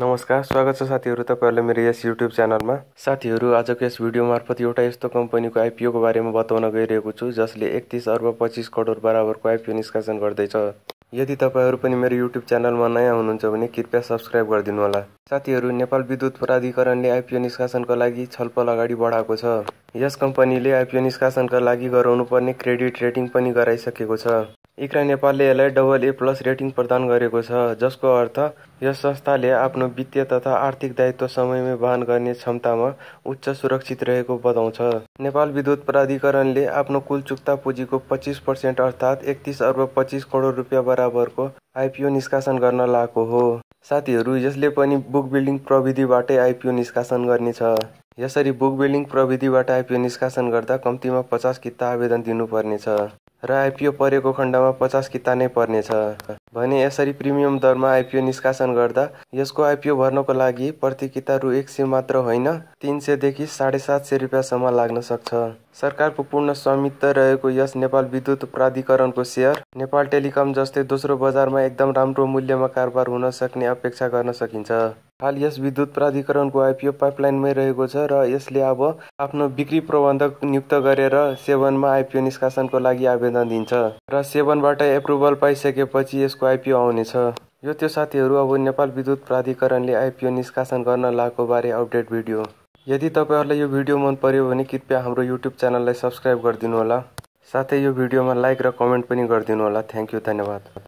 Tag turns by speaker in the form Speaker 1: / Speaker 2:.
Speaker 1: नमस्कार स्वागत छ साथीहरू तपाईँहरूलाई मेरो यस युट्युब च्यानलमा साथीहरू आजको यस भिडियो मार्फत एउटा यस्तो कम्पनीको आइपिओको बारेमा बताउन गइरहेको छु जसले एकतिस अर्ब पच्चिस करोड बराबरको आइपिओ निष्कासन गर्दैछ यदि तपाईँहरू पनि मेरो युट्युब च्यानलमा नयाँ हुनुहुन्छ भने कृपया सब्सक्राइब होला साथीहरू नेपाल विद्युत प्राधिकरणले आइपिओ निष्कासनको लागि छलफल अगाडि बढाएको छ यस कम्पनीले आइपिओ निष्कासनका लागि गराउनुपर्ने क्रेडिट रेटिङ पनि गराइसकेको छ इक्रा नेपालले यसलाई डबल ए प्लस रेटिङ प्रदान गरेको छ जसको अर्थ यस संस्थाले आफ्नो वित्तीय तथा आर्थिक दायित्व समयमै वहन गर्ने क्षमतामा उच्च सुरक्षित रहेको बताउँछ नेपाल विद्युत प्राधिकरणले आफ्नो कुल चुक्ता पुँजीको पच्चिस पर्सेन्ट अर्थात् एकतिस अर्ब पच्चिस करोड रुपियाँ बराबरको आइपिओ निष्कासन गर्न लागेको हो साथीहरू यसले पनि बुक बिल्डिङ प्रविधिबाटै आइपिओ निष्कासन गर्नेछ यसरी बुक बिल्डिङ प्रविधिबाट आइपिओ निष्कासन गर्दा कम्तीमा पचास किता आवेदन दिनुपर्नेछ र आइपिओ परेको खण्डमा पचास किता नै पर्नेछ भने यसरी प्रिमियम दरमा आइपिओ निष्कासन गर्दा यसको आइपिओ भर्नको लागि प्रति किता रु एक सय मात्र होइन तिन सयदेखि साढे सात सय रुपियाँसम्म लाग्न सक्छ सरकारको पूर्ण स्वामित्व रहेको यस नेपाल विद्युत प्राधिकरणको सेयर नेपाल टेलिकम जस्तै दोस्रो बजारमा एकदम राम्रो मूल्यमा कारोबार हुन सक्ने अपेक्षा गर्न सकिन्छ हाल यस विद्युत प्राधिकरणको आइपिओ पाइपलाइनमै रहेको छ र यसले अब आफ्नो बिक्री प्रबन्धक नियुक्त गरेर सेवनमा आइपिओ निष्कासनको लागि आवेदन दिन्छ र सेवनबाट एप्रुभल पाइसकेपछि यसको आइपिओ आउनेछ यो त्यो साथीहरू अब नेपाल विद्युत प्राधिकरणले आइपिओ निष्कासन गर्न लागेको बारे अपडेट भिडियो यदि तपाईँहरूलाई यो भिडियो मन पर्यो भने कृपया हाम्रो युट्युब च्यानललाई सब्सक्राइब गरिदिनु होला साथै यो भिडियोमा लाइक र कमेन्ट पनि गरिदिनु होला थ्याङ्क यू धन्यवाद